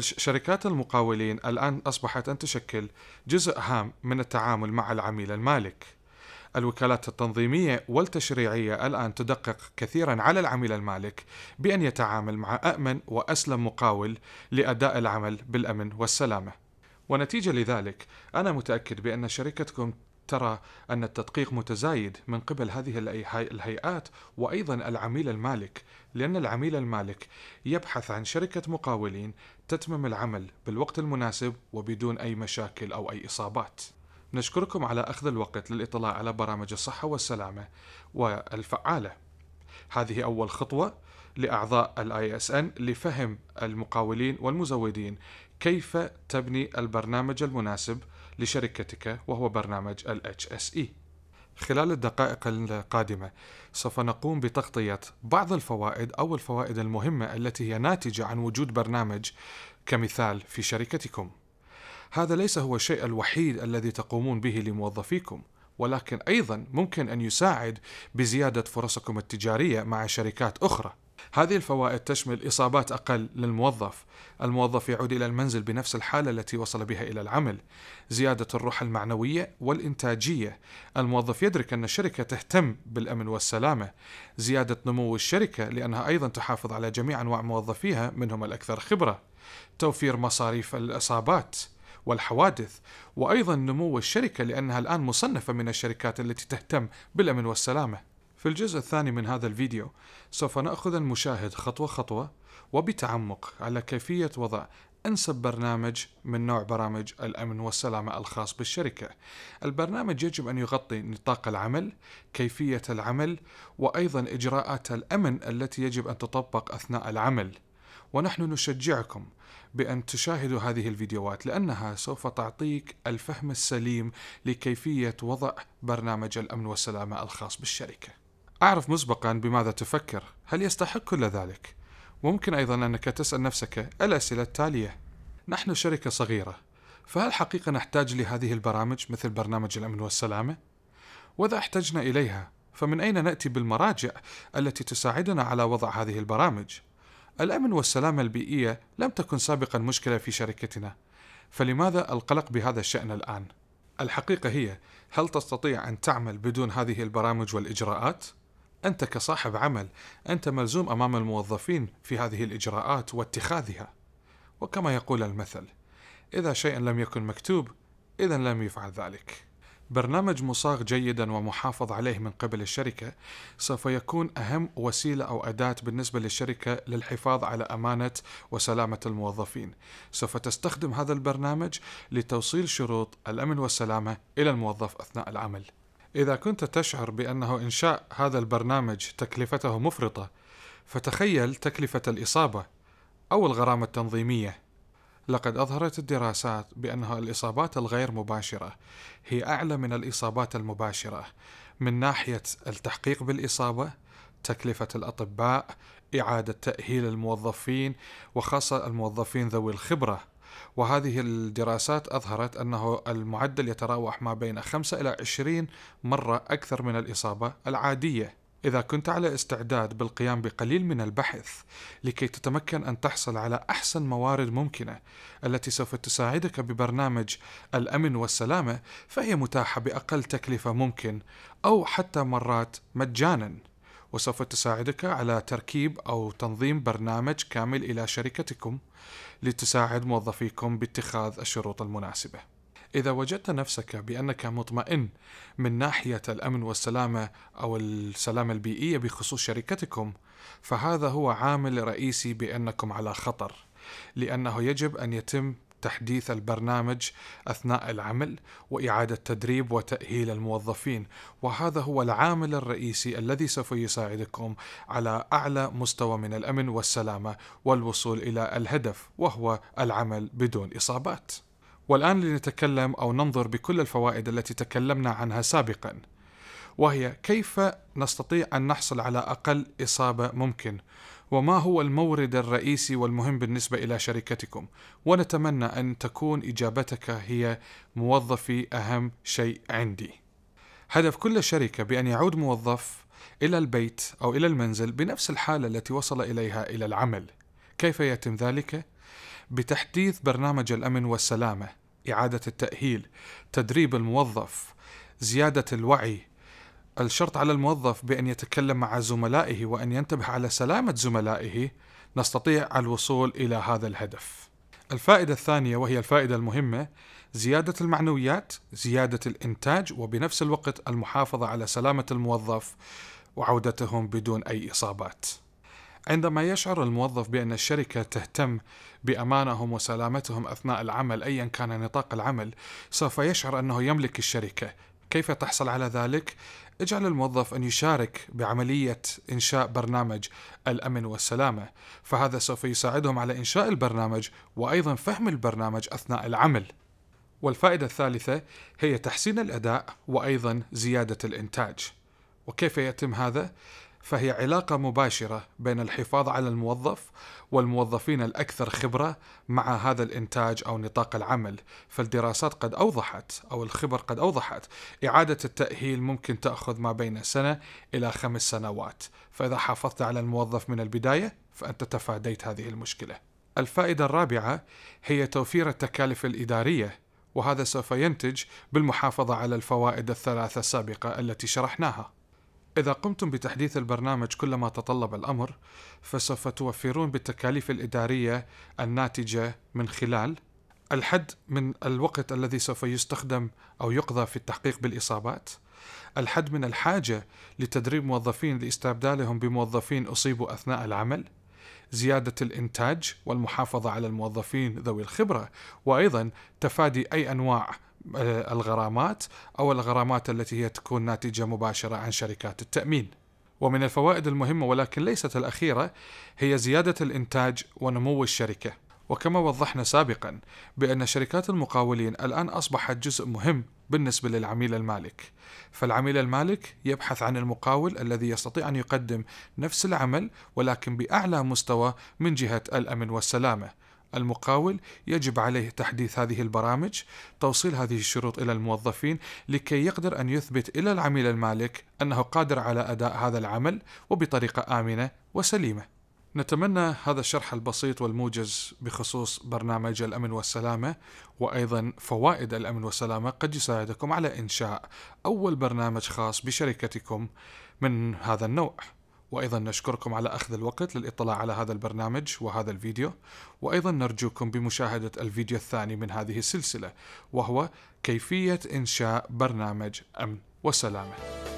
شركات المقاولين الآن أصبحت أن تشكل جزء هام من التعامل مع العميل المالك. الوكالات التنظيمية والتشريعية الآن تدقق كثيرا على العميل المالك بأن يتعامل مع أأمن وأسلم مقاول لأداء العمل بالأمن والسلامة. ونتيجة لذلك أنا متأكد بأن شركتكم ترى أن التدقيق متزايد من قبل هذه الهيئات وأيضا العميل المالك لأن العميل المالك يبحث عن شركة مقاولين تتمم العمل بالوقت المناسب وبدون أي مشاكل أو أي إصابات نشكركم على أخذ الوقت للإطلاع على برامج الصحة والسلامة والفعالة هذه أول خطوة لأعضاء الاي اس ان لفهم المقاولين والمزودين كيف تبني البرنامج المناسب لشركتك وهو برنامج الـ HSE خلال الدقائق القادمة سوف نقوم بتغطية بعض الفوائد أو الفوائد المهمة التي هي ناتجة عن وجود برنامج كمثال في شركتكم هذا ليس هو الشيء الوحيد الذي تقومون به لموظفيكم ولكن أيضا ممكن أن يساعد بزيادة فرصكم التجارية مع شركات أخرى هذه الفوائد تشمل إصابات أقل للموظف الموظف يعود إلى المنزل بنفس الحالة التي وصل بها إلى العمل زيادة الروح المعنوية والإنتاجية الموظف يدرك أن الشركة تهتم بالأمن والسلامة زيادة نمو الشركة لأنها أيضا تحافظ على جميع أنواع موظفيها منهم الأكثر خبرة توفير مصاريف الإصابات والحوادث وايضا نمو الشركه لانها الان مصنفه من الشركات التي تهتم بالامن والسلامه في الجزء الثاني من هذا الفيديو سوف نأخذ المشاهد خطوة خطوة وبتعمق على كيفية وضع أنسب برنامج من نوع برامج الأمن والسلامة الخاص بالشركة. البرنامج يجب أن يغطي نطاق العمل، كيفية العمل، وأيضا إجراءات الأمن التي يجب أن تطبق أثناء العمل. ونحن نشجعكم بأن تشاهدوا هذه الفيديوهات لأنها سوف تعطيك الفهم السليم لكيفية وضع برنامج الأمن والسلامة الخاص بالشركة. أعرف مسبقا بماذا تفكر هل يستحق كل ذلك؟ ممكن أيضا أنك تسأل نفسك الأسئلة التالية نحن شركة صغيرة فهل حقيقة نحتاج لهذه البرامج مثل برنامج الأمن والسلامة؟ وإذا احتجنا إليها فمن أين نأتي بالمراجع التي تساعدنا على وضع هذه البرامج؟ الأمن والسلامة البيئية لم تكن سابقا مشكلة في شركتنا فلماذا القلق بهذا الشأن الآن؟ الحقيقة هي هل تستطيع أن تعمل بدون هذه البرامج والإجراءات؟ أنت كصاحب عمل أنت ملزوم أمام الموظفين في هذه الإجراءات واتخاذها وكما يقول المثل إذا شيء لم يكن مكتوب إذا لم يفعل ذلك برنامج مصاغ جيدا ومحافظ عليه من قبل الشركة سوف يكون أهم وسيلة أو أداة بالنسبة للشركة للحفاظ على أمانة وسلامة الموظفين سوف تستخدم هذا البرنامج لتوصيل شروط الأمن والسلامة إلى الموظف أثناء العمل إذا كنت تشعر بأنه إنشاء هذا البرنامج تكلفته مفرطة، فتخيل تكلفة الإصابة أو الغرامة التنظيمية. لقد أظهرت الدراسات بأن الإصابات الغير مباشرة هي أعلى من الإصابات المباشرة من ناحية التحقيق بالإصابة، تكلفة الأطباء، إعادة تأهيل الموظفين وخاصة الموظفين ذوي الخبرة وهذه الدراسات أظهرت أنه المعدل يتراوح ما بين 5 إلى 20 مرة أكثر من الإصابة العادية إذا كنت على استعداد بالقيام بقليل من البحث لكي تتمكن أن تحصل على أحسن موارد ممكنة التي سوف تساعدك ببرنامج الأمن والسلامة فهي متاحة بأقل تكلفة ممكن أو حتى مرات مجاناً وسوف تساعدك على تركيب أو تنظيم برنامج كامل إلى شركتكم لتساعد موظفيكم باتخاذ الشروط المناسبة. إذا وجدت نفسك بأنك مطمئن من ناحية الأمن والسلامة أو السلامة البيئية بخصوص شركتكم، فهذا هو عامل رئيسي بأنكم على خطر، لأنه يجب أن يتم تحديث البرنامج اثناء العمل واعاده تدريب وتاهيل الموظفين وهذا هو العامل الرئيسي الذي سوف يساعدكم على اعلى مستوى من الامن والسلامه والوصول الى الهدف وهو العمل بدون اصابات. والان لنتكلم او ننظر بكل الفوائد التي تكلمنا عنها سابقا. وهي كيف نستطيع ان نحصل على اقل اصابه ممكن وما هو المورد الرئيسي والمهم بالنسبة إلى شركتكم ونتمنى أن تكون إجابتك هي موظفي أهم شيء عندي هدف كل شركة بأن يعود موظف إلى البيت أو إلى المنزل بنفس الحالة التي وصل إليها إلى العمل كيف يتم ذلك؟ بتحديث برنامج الأمن والسلامة إعادة التأهيل تدريب الموظف زيادة الوعي الشرط على الموظف بأن يتكلم مع زملائه وأن ينتبه على سلامة زملائه نستطيع الوصول إلى هذا الهدف. الفائدة الثانية وهي الفائدة المهمة زيادة المعنويات، زيادة الإنتاج وبنفس الوقت المحافظة على سلامة الموظف وعودتهم بدون أي إصابات. عندما يشعر الموظف بأن الشركة تهتم بأمانهم وسلامتهم أثناء العمل أيا كان نطاق العمل، سوف يشعر أنه يملك الشركة كيف تحصل على ذلك؟ اجعل الموظف أن يشارك بعملية إنشاء برنامج الأمن والسلامة، فهذا سوف يساعدهم على إنشاء البرنامج وأيضا فهم البرنامج أثناء العمل. والفائدة الثالثة هي تحسين الأداء وأيضا زيادة الإنتاج. وكيف يتم هذا؟ فهي علاقة مباشرة بين الحفاظ على الموظف والموظفين الأكثر خبرة مع هذا الإنتاج أو نطاق العمل، فالدراسات قد أوضحت أو الخبر قد أوضحت إعادة التأهيل ممكن تأخذ ما بين سنة إلى خمس سنوات، فإذا حافظت على الموظف من البداية فأنت تفاديت هذه المشكلة. الفائدة الرابعة هي توفير التكاليف الإدارية وهذا سوف ينتج بالمحافظة على الفوائد الثلاثة السابقة التي شرحناها. إذا قمتم بتحديث البرنامج كلما تطلب الأمر، فسوف توفرون بالتكاليف الإدارية الناتجة من خلال الحد من الوقت الذي سوف يستخدم أو يقضى في التحقيق بالإصابات، الحد من الحاجة لتدريب موظفين لاستبدالهم بموظفين أصيبوا أثناء العمل، زيادة الإنتاج والمحافظة على الموظفين ذوي الخبرة، وأيضا تفادي أي أنواع آه، الغرامات او الغرامات التي هي تكون ناتجه مباشره عن شركات التامين. ومن الفوائد المهمه ولكن ليست الاخيره هي زياده الانتاج ونمو الشركه. وكما وضحنا سابقا بأن شركات المقاولين الآن أصبحت جزء مهم بالنسبة للعميل المالك فالعميل المالك يبحث عن المقاول الذي يستطيع أن يقدم نفس العمل ولكن بأعلى مستوى من جهة الأمن والسلامة المقاول يجب عليه تحديث هذه البرامج توصيل هذه الشروط إلى الموظفين لكي يقدر أن يثبت إلى العميل المالك أنه قادر على أداء هذا العمل وبطريقة آمنة وسليمة نتمنى هذا الشرح البسيط والموجز بخصوص برنامج الأمن والسلامة وأيضا فوائد الأمن والسلامة قد يساعدكم على إنشاء أول برنامج خاص بشركتكم من هذا النوع وأيضا نشكركم على أخذ الوقت للإطلاع على هذا البرنامج وهذا الفيديو وأيضا نرجوكم بمشاهدة الفيديو الثاني من هذه السلسلة وهو كيفية إنشاء برنامج أمن وسلامة